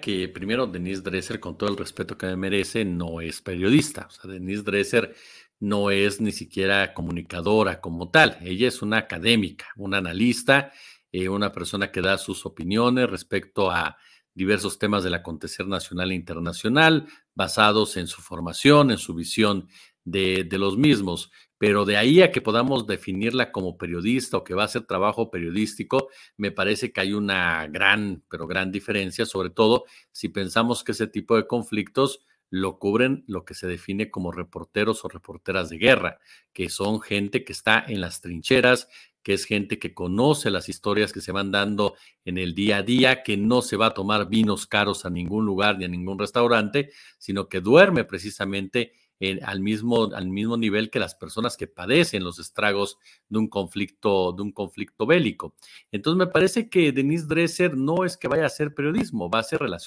que primero Denise Dresser, con todo el respeto que me merece, no es periodista. O sea, Denise Dresser no es ni siquiera comunicadora como tal. Ella es una académica, una analista, eh, una persona que da sus opiniones respecto a diversos temas del acontecer nacional e internacional, basados en su formación, en su visión de los mismos pero de ahí a que podamos definirla como periodista o que va a ser trabajo periodístico, me parece que hay una gran, pero gran diferencia, sobre todo si pensamos que ese tipo de conflictos lo cubren lo que se define como reporteros o reporteras de guerra, que son gente que está en las trincheras, que es gente que conoce las historias que se van dando en el día a día, que no se va a tomar vinos caros a ningún lugar ni a ningún restaurante, sino que duerme precisamente al, mismo, al mismo nivel que las personas que padecen los estragos de un conflicto, de un conflicto bélico. Entonces me parece que Denise Dresser no es que vaya a hacer periodismo, va a hacer relación